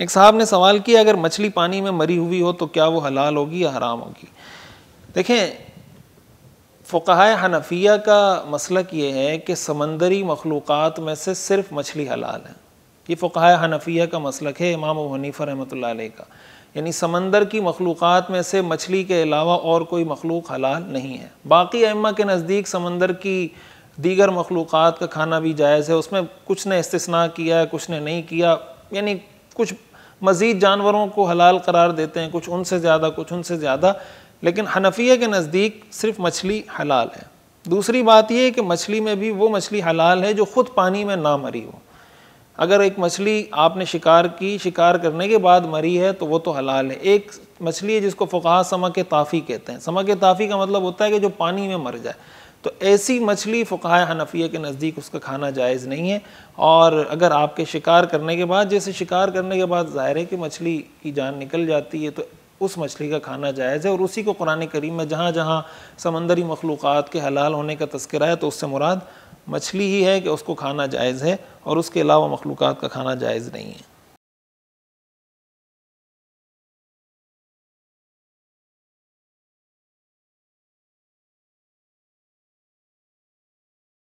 एक साहब ने सवाल किया अगर मछली पानी में मरी हुई हो तो क्या वो हलाल होगी या हराम होगी देखें फ़ुकाह हनफिया का मसलक ये है कि समंदरी मखलूक़ात में से सिर्फ मछली हलाल है ये फ़ुकाह हनफिया का मसलक है इमाम हनीफ़ रहमत का यानी समंदर की मखलूक़ात में से मछली के अलावा और कोई मखलूक हलाल नहीं है बाकी अम्मा के नज़दीक समंदर की दीगर मखलूक़ात का खाना भी जायज़ है उसमें कुछ ने इस्तना किया है कुछ ने नहीं किया यानी कुछ मज़ीद जानवरों को हलाल करार देते हैं कुछ उनसे ज़्यादा कुछ उनसे ज़्यादा लेकिन हनफिया के नज़दीक सिर्फ मछली हलाल है दूसरी बात यह है कि मछली में भी वो मछली हलाल है जो ख़ुद पानी में ना मरी हो अगर एक मछली आपने शिकार की शिकार करने के बाद मरी है तो वो तो हलाल है एक मछली है जिसको फ़ुकाहा समा के ताफ़ी कहते हैं समा के ताफ़ी का मतलब होता है कि जो पानी में मर जाए तो ऐसी मछली फ़काए हनफिया के नज़दीक उसका खाना जायज़ नहीं है और अगर आपके शिकार करने के बाद जैसे शिकार करने के बाद ज़ाहिर है कि मछली की जान निकल जाती है तो उस मछली का खाना जायज़ है और उसी को कुरान करीम में जहाँ जहाँ समंदरी मखलूक़ के हलाल होने का तस्करा है तो उससे मुराद मछली ही है कि उसको खाना जायज़ है और उसके अलावा मखलूक़ का खाना जायज़ नहीं है